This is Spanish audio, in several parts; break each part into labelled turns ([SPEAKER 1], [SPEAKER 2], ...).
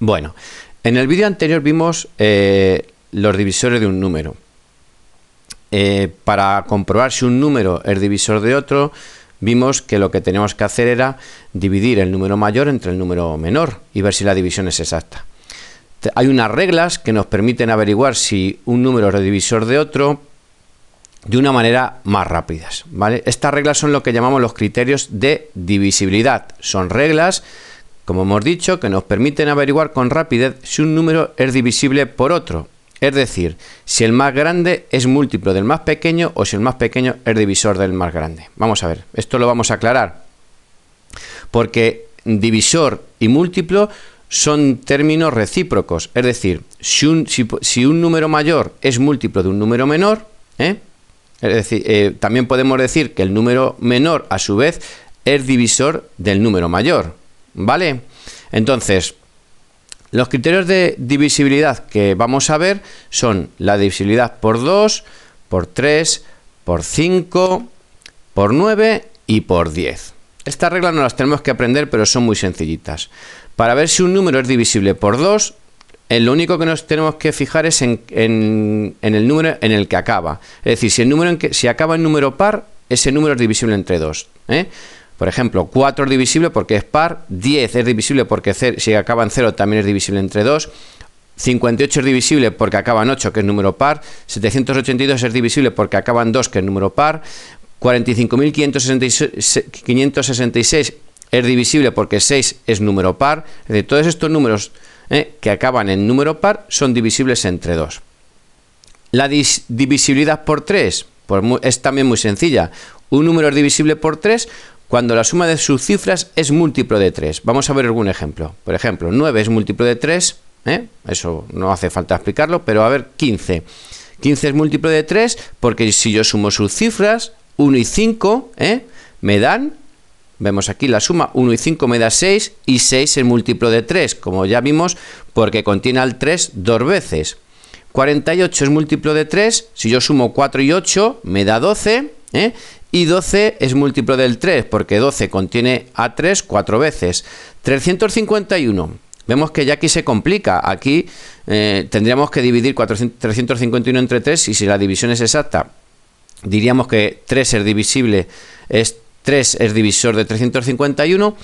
[SPEAKER 1] Bueno, en el vídeo anterior vimos eh, los divisores de un número. Eh, para comprobar si un número es divisor de otro, vimos que lo que teníamos que hacer era dividir el número mayor entre el número menor y ver si la división es exacta. Hay unas reglas que nos permiten averiguar si un número es divisor de otro de una manera más rápida. ¿vale? Estas reglas son lo que llamamos los criterios de divisibilidad. Son reglas como hemos dicho, que nos permiten averiguar con rapidez si un número es divisible por otro, es decir, si el más grande es múltiplo del más pequeño o si el más pequeño es divisor del más grande. Vamos a ver, esto lo vamos a aclarar, porque divisor y múltiplo son términos recíprocos, es decir, si un, número mayor es múltiplo de un número menor, ¿eh? es decir, eh, también podemos decir que el número menor a su vez es divisor del número mayor. ¿Vale? Entonces, los criterios de divisibilidad que vamos a ver son la divisibilidad por 2, por 3, por 5, por 9 y por 10. Estas reglas no las tenemos que aprender, pero son muy sencillitas. Para ver si un número es divisible por 2, eh, lo único que nos tenemos que fijar es en, el número en el que acaba. Es decir, si, el número en que, si acaba en número par, ese número es divisible entre 2. ¿eh? Por ejemplo, 4 es divisible porque es par, 10 es divisible porque si acaba en 0 también es divisible entre 2, 58 es divisible porque acaban 8, que es número par, 782 es divisible porque acaban 2, que es número par, 45.566 es divisible porque 6 es número par, es decir, todos estos números ¿eh? que acaban en número par son divisibles entre 2. La divisibilidad por 3 pues es también muy sencilla. Un número es divisible por 3 cuando la suma de sus cifras es múltiplo de 3. Vamos a ver algún ejemplo. Por ejemplo, 9 es múltiplo de 3, ¿eh? eso no hace falta explicarlo, pero a ver, 15. 15 es múltiplo de 3 porque si yo sumo sus cifras, 1 y 5, ¿eh? me dan, vemos aquí la suma, 1 y 5 me da 6 y 6 es múltiplo de 3, como ya vimos, porque contiene al 3 dos veces. 48 es múltiplo de 3, si yo sumo 4 y 8 me da 12, ¿eh? Y 12 es múltiplo del 3, porque 12 contiene a 3 cuatro veces. 351. Vemos que ya aquí se complica. Aquí eh, tendríamos que dividir 351 entre 3 y si la división es exacta, diríamos que 3 es divisible, es 3 es divisor de 351,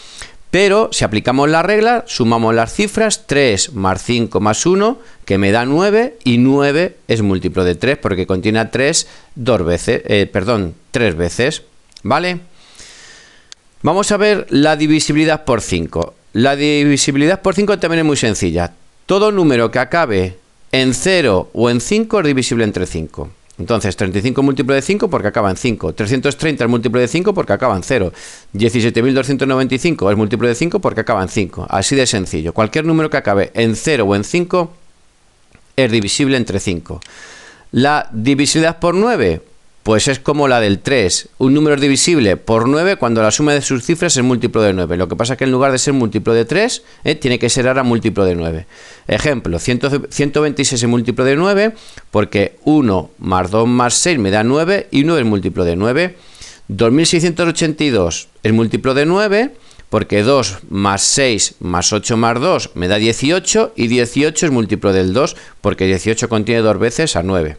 [SPEAKER 1] pero si aplicamos la regla, sumamos las cifras, 3 más 5 más 1, que me da 9, y 9 es múltiplo de 3 porque contiene a 3 veces, eh, perdón, 3 veces, ¿vale? Vamos a ver la divisibilidad por 5. La divisibilidad por 5 también es muy sencilla. Todo número que acabe en 0 o en 5 es divisible entre 5. Entonces, 35 múltiplo de 5 porque acaba en 5. 330 es múltiplo de 5 porque acaba en 0. 17.295 es múltiplo de 5 porque acaba en 5. Así de sencillo. Cualquier número que acabe en 0 o en 5 es divisible entre 5. La divisibilidad por 9, pues es como la del 3. Un número es divisible por 9 cuando la suma de sus cifras es múltiplo de 9. Lo que pasa es que en lugar de ser múltiplo de 3, eh, tiene que ser ahora múltiplo de 9. Ejemplo, 126 es múltiplo de 9 porque 1 más 2 más 6 me da 9 y 9 es múltiplo de 9. 2682 es múltiplo de 9 porque 2 más 6 más 8 más 2 me da 18 y 18 es múltiplo del 2 porque 18 contiene dos veces a 9.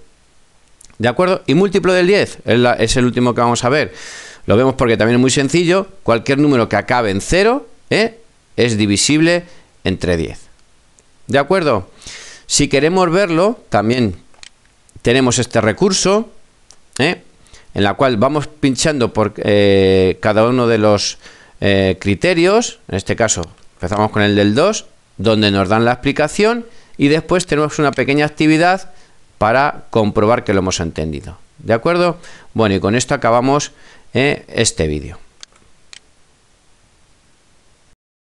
[SPEAKER 1] ¿De acuerdo? Y múltiplo del 10 es, el último que vamos a ver. Lo vemos porque también es muy sencillo. Cualquier número que acabe en 0 ¿eh? es divisible entre 10. ¿De acuerdo? Si queremos verlo, también tenemos este recurso, ¿eh? en la cual vamos pinchando por eh, cada uno de los criterios, en este caso empezamos con el del 2, donde nos dan la explicación y después tenemos una pequeña actividad para comprobar que lo hemos entendido. ¿De acuerdo? Bueno, y con esto acabamos eh, este vídeo.